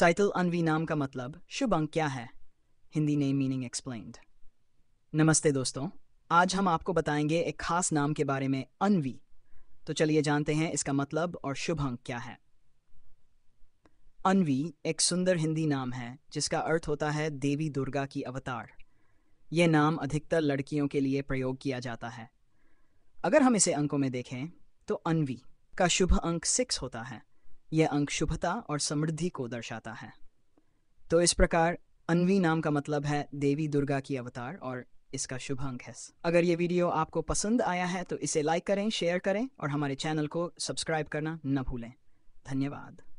title अनवी नाम का मतलब शुभ अंक क्या है हिंदी नेम मीनिंग एक्सप्लेन्ड नमस्ते दोस्तों आज हम आपको बताएंगे एक खास नाम के बारे में अनवी तो चलिए जानते हैं इसका मतलब और शुभ अंक क्या है अनवी एक सुंदर हिंदी नाम है जिसका अर्थ होता है देवी दुर्गा की अवतार ये नाम अधिकतर लड़कियों के लिए प्रयोग किया जाता है अगर हम इसे अंकों में देखें तो अनवी का शुभ अंक सिक्स होता है यह अंक शुभता और समृद्धि को दर्शाता है तो इस प्रकार अनवी नाम का मतलब है देवी दुर्गा की अवतार और इसका शुभ अंक है अगर ये वीडियो आपको पसंद आया है तो इसे लाइक करें शेयर करें और हमारे चैनल को सब्सक्राइब करना न भूलें धन्यवाद